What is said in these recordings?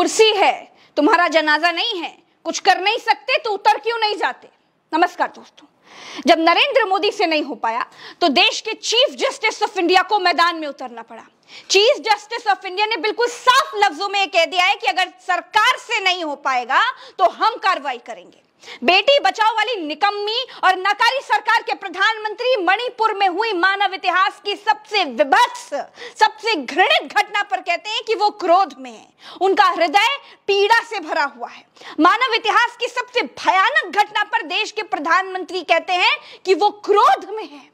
कुर्सी है तुम्हारा जनाजा नहीं है कुछ कर नहीं सकते तो उतर क्यों नहीं जाते नमस्कार दोस्तों जब नरेंद्र मोदी से नहीं हो पाया तो देश के चीफ जस्टिस ऑफ इंडिया को मैदान में उतरना पड़ा चीफ जस्टिस ऑफ इंडिया ने बिल्कुल साफ लफ्जों में कह दिया है कि अगर सरकार से नहीं हो पाएगा तो हम कार्रवाई करेंगे बेटी बचाओ वाली निकम्मी और नकारी सरकार के प्रधानमंत्री मणिपुर में हुई मानव इतिहास की सबसे विभत्स सबसे घृणित घटना पर कहते हैं कि वो क्रोध में है उनका हृदय पीड़ा से भरा हुआ है मानव इतिहास की सबसे भयानक घटना पर देश के प्रधानमंत्री कहते हैं कि वो क्रोध में है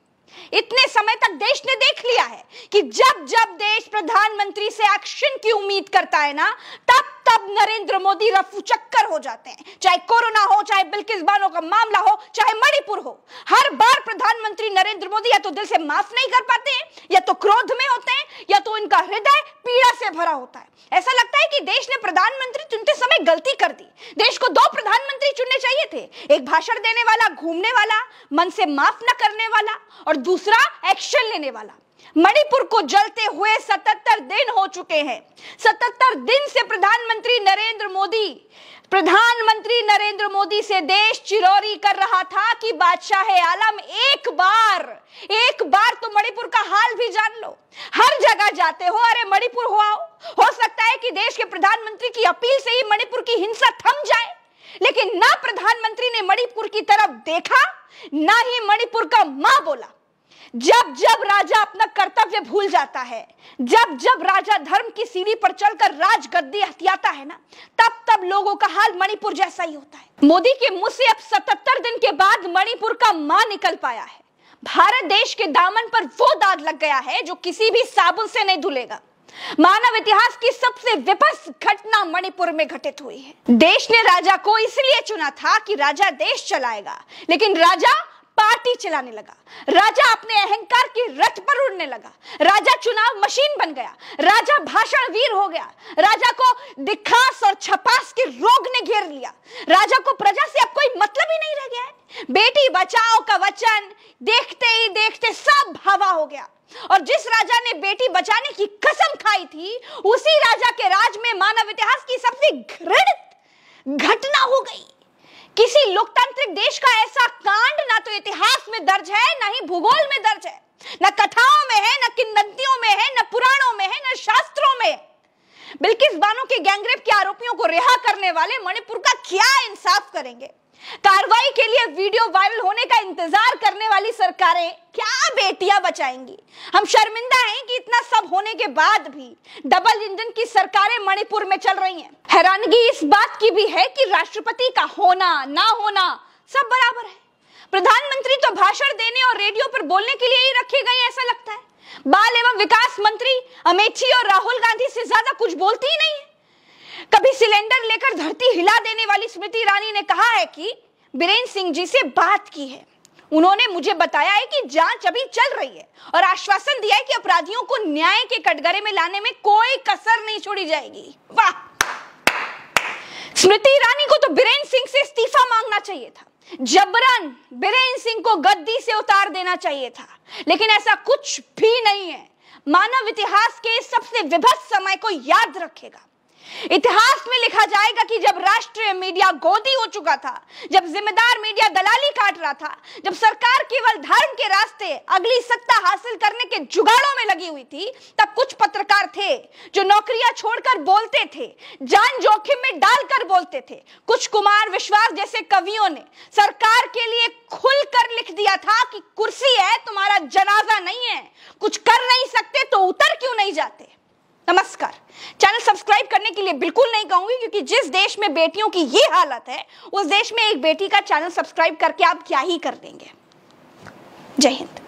इतने समय तक देश ने देख लिया है कि जब जब देश प्रधानमंत्री से एक्शन की उम्मीद करता है ना तब तब नरेंद्र मोदी रफू चक्कर हो जाते हैं चाहे कोरोना हो चाहे बिल्किस बानो का मामला हो चाहे मणिपुर हो हर बार प्रधानमंत्री नरेंद्र मोदी या तो दिल से माफ नहीं कर पाते हैं या तो क्रोध में होते हैं या तो इनका हृदय पीड़ा से भरा होता है ऐसा लगता है कि देश ने प्रधानमंत्री चुनते समय गलती कर दी देश को दो प्रधानमंत्री चुनने चाहिए थे एक भाषण देने वाला घूमने वाला मन से माफ न करने वाला और दूसरा एक्शन लेने वाला मणिपुर को जलते हुए 77 दिन हो चुके हैं 77 दिन से प्रधानमंत्री नरेंद्र मोदी प्रधानमंत्री नरेंद्र मोदी से देश चिरौरी कर रहा था कि बादशाह है आलम एक बार एक बार तो मणिपुर का हाल भी जान लो हर जगह जाते हो अरे मणिपुर हो आओ हो सकता है कि देश के प्रधानमंत्री की अपील से ही मणिपुर की हिंसा थम जाए लेकिन ना प्रधानमंत्री ने मणिपुर की तरफ देखा ना ही मणिपुर का मां बोला जब जब राजा अपना कर्तव्य भूल जाता है जब जब राजा धर्म की सीढ़ी पर चलकर राज गद्दी हथियाता है ना तब तब लोगों का हाल मणिपुर जैसा ही होता है मोदी के मुंह से अब सतहत्तर दिन के बाद मणिपुर का मां निकल पाया है भारत देश के दामन पर वो दाग लग गया है जो किसी भी साबुन से नहीं धुलेगा मानव इतिहास की सबसे विपस घटना मणिपुर में घटित हुई है देश ने राजा को इसलिए चुना था कि राजा देश चलाएगा लेकिन राजा पार्टी चलाने लगा राजा अपने अहंकार की रथ पर उड़ने लगा राजा चुनाव मशीन बन गया राजा भाषण वीर हो गया राजा को दिखास और छपास के रोग ने घेर लिया राजा को प्रजा से अब कोई मतलब ही नहीं रह गया बेटी बचाओ का वचन देखते ही देखते सब हवा हो गया और जिस राजा ने बेटी बचाने की कसम खाई थी उसी राजा के राज में मानव इतिहास की सबसे घृणित घटना हो गई किसी लोकतांत्रिक देश का ऐसा कांड ना तो इतिहास में दर्ज है ना ही भूगोल में दर्ज है ना कथाओं में है ना किन्नतियों में है ना पुराणों में है ना शास्त्रों में बिल्किस बानो के गैंगरेप के आरोपियों को रिहा करने वाले मणिपुर का क्या इंसाफ करेंगे कार्रवाई के लिए वीडियो वायरल होने का इंतजार करने वाली सरकारें क्या बेटियां बचाएंगी हम शर्मिंदा हैं कि इतना सब होने के बाद भी डबल इंजन की सरकारें मणिपुर में चल रही हैं हैरानगी इस बात की भी है कि राष्ट्रपति का होना ना होना सब बराबर है प्रधानमंत्री तो भाषण देने और रेडियो पर बोलने के लिए ही रखे गए ऐसा लगता है बाल एवं विकास मंत्री अमित और राहुल गांधी से ज्यादा कुछ बोलती ही नहीं है कभी सिलेंडर लेकर धरती हिला देने वाली स्मृति ईरानी ने कहा है कि बीरेन्द्र सिंह जी से बात की है उन्होंने मुझे बताया है कि जांच अभी चल रही है और आश्वासन दिया है कि अपराधियों को न्याय के कटघरे में लाने में कोई कसर नहीं छोड़ी जाएगी वाह स्मृति ईरानी को तो बीरेन्द्र सिंह से इस्तीफा मांगना चाहिए था जबरन बीरेन्द्र सिंह को गद्दी से उतार देना चाहिए था लेकिन ऐसा कुछ भी नहीं है मानव इतिहास के सबसे विभत्स समय को याद रखेगा इतिहास में लिखा जाएगा कि जब राष्ट्रीय मीडिया गोदी हो चुका था जब जिम्मेदार मीडिया दलाली काट रहा था जब सरकार केवल धर्म के रास्ते अगली सत्ता हासिल करने के जुगाड़ों में लगी हुई थी तब कुछ पत्रकार थे जो नौकरियां छोड़कर बोलते थे जान जोखिम में डालकर बोलते थे कुछ कुमार विश्वास जैसे कवियों ने सरकार के लिए खुलकर लिख दिया था कि कुर्सी है तुम्हारा जनाजा नहीं है कुछ कर नहीं सकते तो उतर क्यों नहीं जाते नमस्कार चैनल सब्सक्राइब करने के लिए बिल्कुल नहीं कहूंगी क्योंकि जिस देश में बेटियों की ये हालत है उस देश में एक बेटी का चैनल सब्सक्राइब करके आप क्या ही कर देंगे जय हिंद